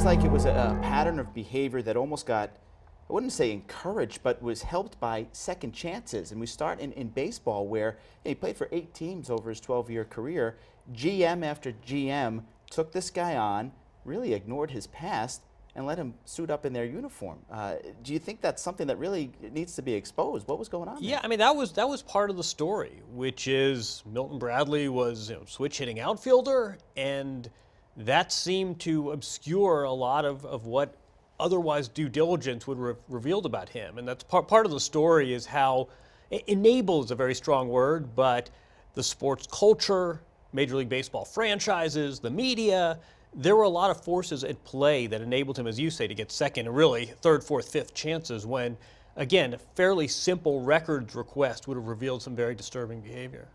seems like it was a, a pattern of behavior that almost got I wouldn't say encouraged, but was helped by second chances. And we start in, in baseball where he played for eight teams over his 12 year career. GM after GM took this guy on, really ignored his past, and let him suit up in their uniform. Uh, do you think that's something that really needs to be exposed? What was going on? Yeah, there? I mean that was that was part of the story, which is Milton Bradley was you know, switch hitting outfielder and that seemed to obscure a lot of, of what otherwise due diligence would re- revealed about him. And that's part, part of the story is how enable is a very strong word, but the sports culture, Major League Baseball franchises, the media, there were a lot of forces at play that enabled him, as you say, to get second and really third, fourth, fifth chances when, again, a fairly simple records request would have revealed some very disturbing behavior.